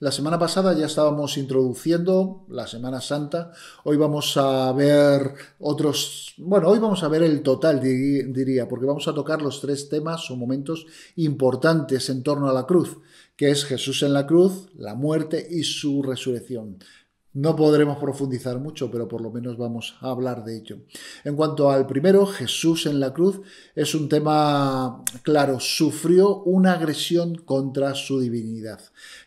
La semana pasada ya estábamos introduciendo la Semana Santa. Hoy vamos a ver otros, bueno, hoy vamos a ver el total, diría, porque vamos a tocar los tres temas o momentos importantes en torno a la cruz, que es Jesús en la cruz, la muerte y su resurrección. No podremos profundizar mucho, pero por lo menos vamos a hablar de ello. En cuanto al primero, Jesús en la cruz, es un tema claro, sufrió una agresión contra su divinidad.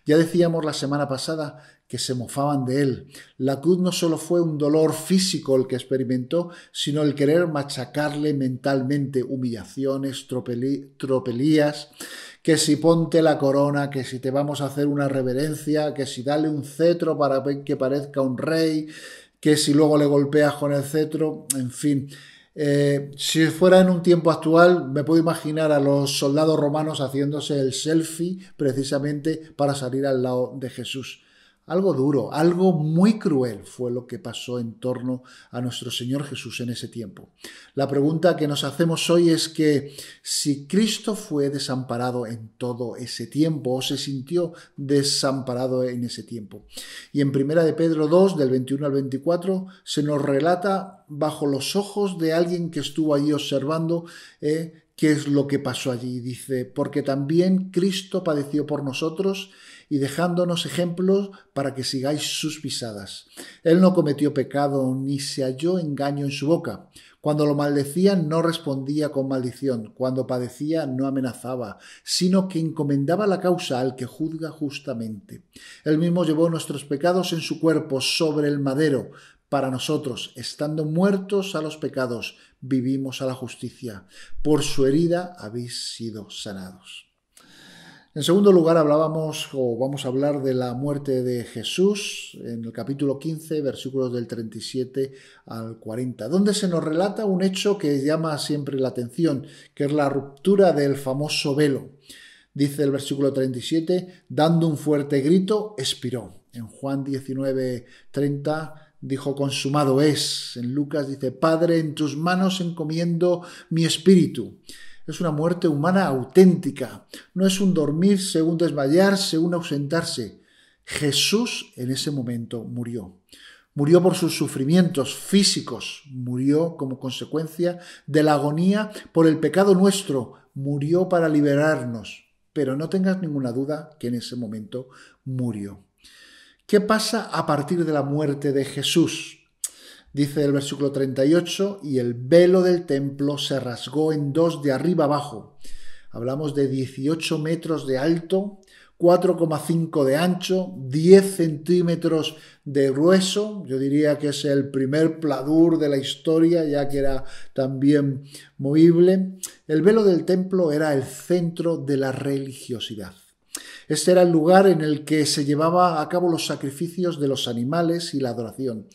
Ya decíamos la semana pasada que se mofaban de él. La cruz no solo fue un dolor físico el que experimentó, sino el querer machacarle mentalmente humillaciones, tropelías, que si ponte la corona, que si te vamos a hacer una reverencia, que si dale un cetro para que parezca un rey, que si luego le golpeas con el cetro, en fin. Eh, si fuera en un tiempo actual, me puedo imaginar a los soldados romanos haciéndose el selfie precisamente para salir al lado de Jesús. Algo duro, algo muy cruel fue lo que pasó en torno a nuestro Señor Jesús en ese tiempo. La pregunta que nos hacemos hoy es que si Cristo fue desamparado en todo ese tiempo o se sintió desamparado en ese tiempo. Y en Primera de Pedro 2, del 21 al 24, se nos relata bajo los ojos de alguien que estuvo allí observando eh, qué es lo que pasó allí. Dice, porque también Cristo padeció por nosotros y dejándonos ejemplos para que sigáis sus pisadas. Él no cometió pecado ni se halló engaño en su boca. Cuando lo maldecían no respondía con maldición, cuando padecía no amenazaba, sino que encomendaba la causa al que juzga justamente. Él mismo llevó nuestros pecados en su cuerpo sobre el madero, para nosotros, estando muertos a los pecados, vivimos a la justicia. Por su herida habéis sido sanados. En segundo lugar, hablábamos o vamos a hablar de la muerte de Jesús en el capítulo 15, versículos del 37 al 40, donde se nos relata un hecho que llama siempre la atención, que es la ruptura del famoso velo. Dice el versículo 37, dando un fuerte grito, expiró. En Juan 19, 30 dijo, consumado es. En Lucas dice, Padre, en tus manos encomiendo mi espíritu. Es una muerte humana auténtica. No es un dormir según desmayarse, según ausentarse. Jesús en ese momento murió. Murió por sus sufrimientos físicos, murió como consecuencia de la agonía por el pecado nuestro, murió para liberarnos. Pero no tengas ninguna duda que en ese momento murió. ¿Qué pasa a partir de la muerte de Jesús? Dice el versículo 38, y el velo del templo se rasgó en dos de arriba abajo. Hablamos de 18 metros de alto, 4,5 de ancho, 10 centímetros de grueso. Yo diría que es el primer pladur de la historia, ya que era también movible. El velo del templo era el centro de la religiosidad. Este era el lugar en el que se llevaba a cabo los sacrificios de los animales y la adoración.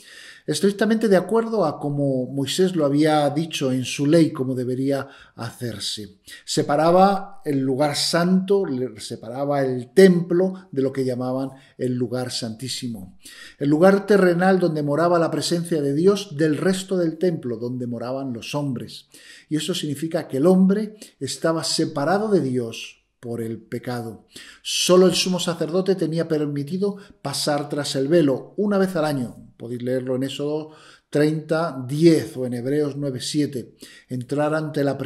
Estrictamente de acuerdo a como Moisés lo había dicho en su ley, como debería hacerse. Separaba el lugar santo, separaba el templo de lo que llamaban el lugar santísimo. El lugar terrenal donde moraba la presencia de Dios del resto del templo, donde moraban los hombres. Y eso significa que el hombre estaba separado de Dios por el pecado. Solo el sumo sacerdote tenía permitido pasar tras el velo una vez al año. Podéis leerlo en Éxodo 30, 10 o en Hebreos 9, 7. Entrar ante la,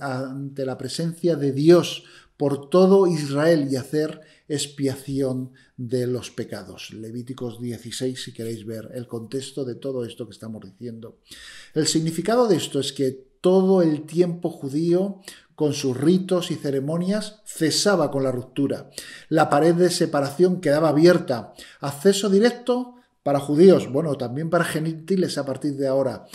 ante la presencia de Dios por todo Israel y hacer expiación de los pecados. Levíticos 16, si queréis ver el contexto de todo esto que estamos diciendo. El significado de esto es que todo el tiempo judío con sus ritos y ceremonias, cesaba con la ruptura. La pared de separación quedaba abierta. Acceso directo para judíos, bueno, también para gentiles a partir de ahora.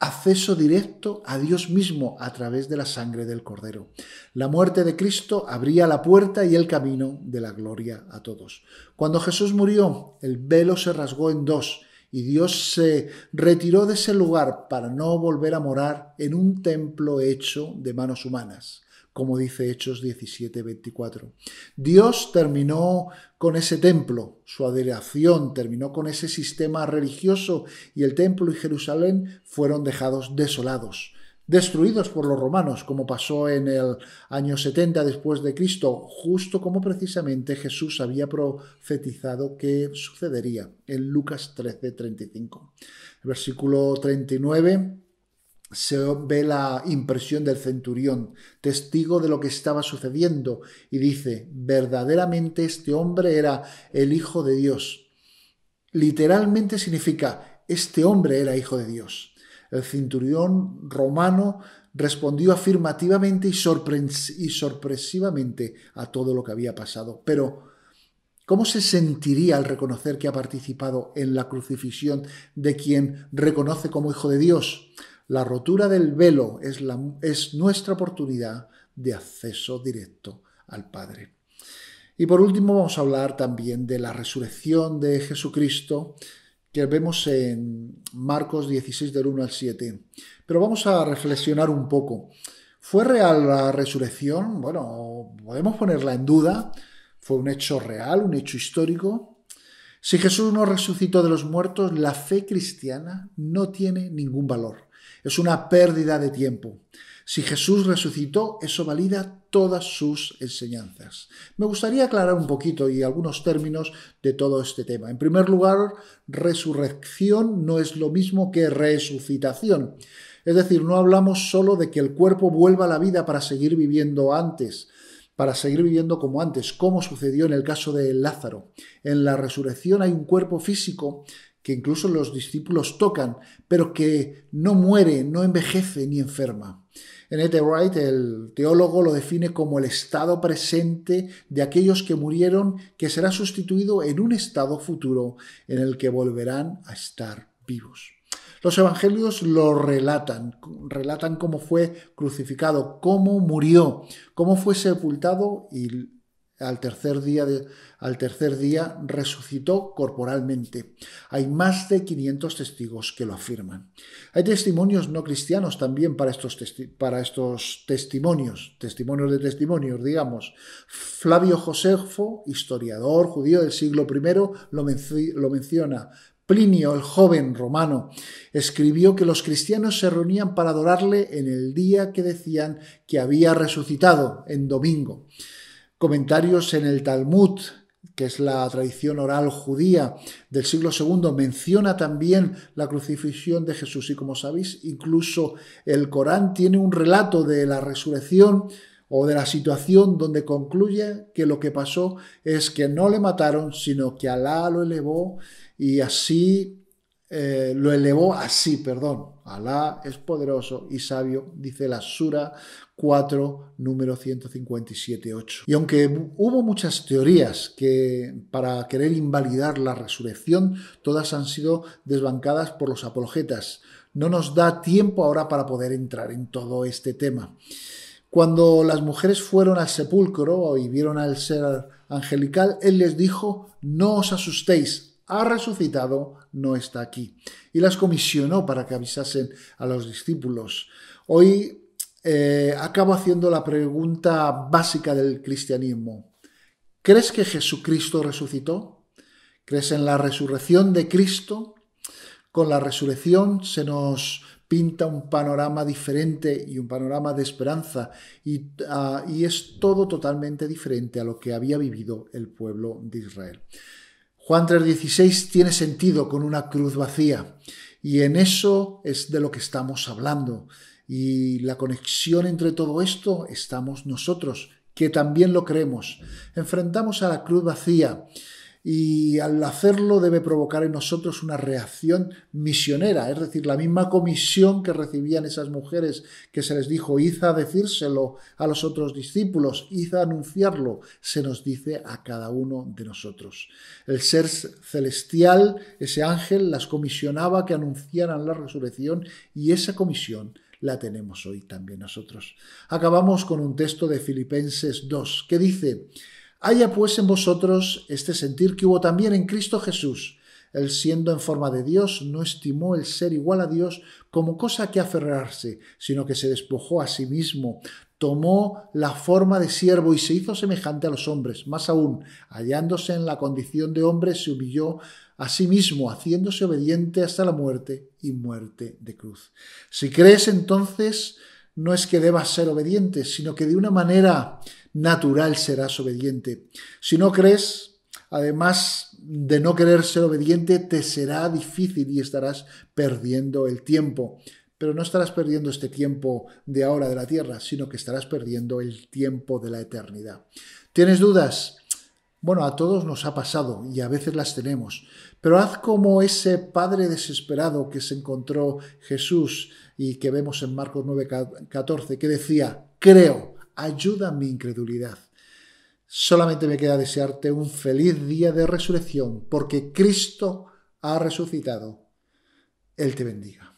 Acceso directo a Dios mismo a través de la sangre del Cordero. La muerte de Cristo abría la puerta y el camino de la gloria a todos. Cuando Jesús murió, el velo se rasgó en dos y Dios se retiró de ese lugar para no volver a morar en un templo hecho de manos humanas, como dice Hechos 17, 24. Dios terminó con ese templo, su adoración terminó con ese sistema religioso y el templo y Jerusalén fueron dejados desolados destruidos por los romanos, como pasó en el año 70 después de Cristo, justo como precisamente Jesús había profetizado que sucedería en Lucas 13:35. El versículo 39 se ve la impresión del centurión, testigo de lo que estaba sucediendo, y dice, verdaderamente este hombre era el Hijo de Dios. Literalmente significa, este hombre era Hijo de Dios. El centurión romano respondió afirmativamente y, sorpresivamente a todo lo que había pasado. Pero, ¿cómo se sentiría al reconocer que ha participado en la crucifixión de quien reconoce como hijo de Dios? La rotura del velo es nuestra oportunidad de acceso directo al Padre. Y por último vamos a hablar también de la resurrección de Jesucristo, que vemos en Marcos 16 del 1 al 7. Pero vamos a reflexionar un poco. ¿Fue real la resurrección? Bueno, podemos ponerla en duda. ¿Fue un hecho real, un hecho histórico? Si Jesús no resucitó de los muertos, la fe cristiana no tiene ningún valor. Es una pérdida de tiempo. Si Jesús resucitó, eso valida todas sus enseñanzas. Me gustaría aclarar un poquito y algunos términos de todo este tema. En primer lugar, resurrección no es lo mismo que resucitación. Es decir, no hablamos solo de que el cuerpo vuelva a la vida para seguir viviendo antes, para seguir viviendo como antes, como sucedió en el caso de Lázaro. En la resurrección hay un cuerpo físico que incluso los discípulos tocan, pero que no muere, no envejece ni enferma. En E.T. Wright, el teólogo, lo define como el estado presente de aquellos que murieron, que será sustituido en un estado futuro en el que volverán a estar vivos. Los evangelios lo relatan, relatan cómo fue crucificado, cómo murió, cómo fue sepultado y al tercer día, al tercer día resucitó corporalmente. Hay más de 500 testigos que lo afirman. Hay testimonios no cristianos también para estos, para estos testimonios, testimonios de testimonios, digamos. Flavio Josefo, historiador judío del siglo I, lo, lo menciona. Plinio, el joven romano, escribió que los cristianos se reunían para adorarle en el día que decían que había resucitado, en domingo comentarios en el Talmud, que es la tradición oral judía del siglo II, menciona también la crucifixión de Jesús. Y como sabéis, incluso el Corán tiene un relato de la resurrección o de la situación donde concluye que lo que pasó es que no le mataron, sino que Alá lo elevó y así eh, lo elevó así, perdón. Alá es poderoso y sabio, dice la Sura 4, número 8. Y aunque hubo muchas teorías que para querer invalidar la resurrección, todas han sido desbancadas por los apologetas. No nos da tiempo ahora para poder entrar en todo este tema. Cuando las mujeres fueron al sepulcro y vieron al ser angelical, él les dijo, no os asustéis, ha resucitado, no está aquí. Y las comisionó para que avisasen a los discípulos. Hoy eh, acabo haciendo la pregunta básica del cristianismo. ¿Crees que Jesucristo resucitó? ¿Crees en la resurrección de Cristo? Con la resurrección se nos pinta un panorama diferente y un panorama de esperanza y ah, es todo totalmente diferente a lo que había vivido el pueblo de Israel. Juan 3:16 tiene sentido con una cruz vacía y en eso es de lo que estamos hablando. Y la conexión entre todo esto estamos nosotros, que también lo creemos. Enfrentamos a la cruz vacía y al hacerlo debe provocar en nosotros una reacción misionera, es decir, la misma comisión que recibían esas mujeres que se les dijo, id a decírselo a los otros discípulos, id a anunciarlo, se nos dice a cada uno de nosotros. El ser celestial, ese ángel, las comisionaba que anunciaran la resurrección y esa comisión la tenemos hoy también nosotros. Acabamos con un texto de Filipenses 2 que dice, Haya pues en vosotros este sentir que hubo también en Cristo Jesús. Él siendo en forma de Dios, no estimó el ser igual a Dios como cosa que aferrarse, sino que se despojó a sí mismo, tomó la forma de siervo y se hizo semejante a los hombres. Más aún, hallándose en la condición de hombre, se humilló a sí mismo, haciéndose obediente hasta la muerte y muerte de cruz. Si crees entonces no es que debas ser obediente, sino que de una manera natural serás obediente. Si no crees, además de no querer ser obediente, te será difícil y estarás perdiendo el tiempo. Pero no estarás perdiendo este tiempo de ahora de la tierra, sino que estarás perdiendo el tiempo de la eternidad. ¿Tienes dudas? Bueno, a todos nos ha pasado y a veces las tenemos, pero haz como ese padre desesperado que se encontró Jesús y que vemos en Marcos 9:14, que decía, creo, ayuda mi incredulidad. Solamente me queda desearte un feliz día de resurrección, porque Cristo ha resucitado. Él te bendiga.